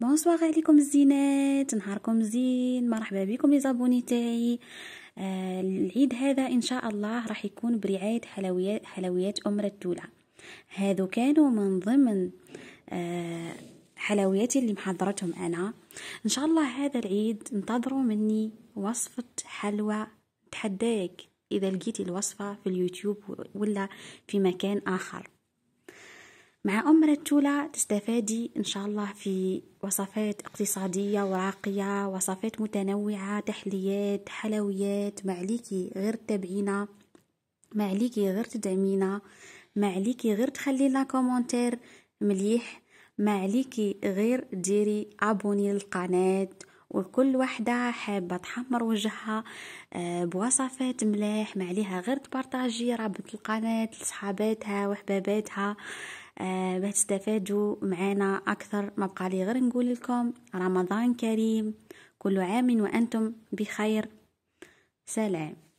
بونسواغ عليكم الزينات نهاركم زين مرحبا بكم لي زابوني تاعي العيد هذا ان شاء الله راح يكون برعايه حلويات حلويات ام رتوله هادو كانوا من ضمن حلويات حلوياتي اللي محضرتهم انا ان شاء الله هذا العيد انتظروا مني وصفه حلوى تحداك اذا لقيتي الوصفه في اليوتيوب ولا في مكان اخر مع أم رتولة تستفادي إن شاء الله في وصفات اقتصادية وراقية وصفات متنوعة تحليات حلويات ما عليكي غير تتابعينا ما عليكي غير تدعمينا ما عليكي غير تخلي لنا كومونتير مليح ما عليكي غير ديري ابوني للقناه وكل واحدة حابة تحمر وجهها آه، بوصفات ملاح ما عليها غير تبارطاجي رابط القناة لصحاباتها وحباباتها آه، باه تستفادوا معانا أكثر ما بقى لي غير نقول لكم رمضان كريم كل عام وأنتم بخير سلام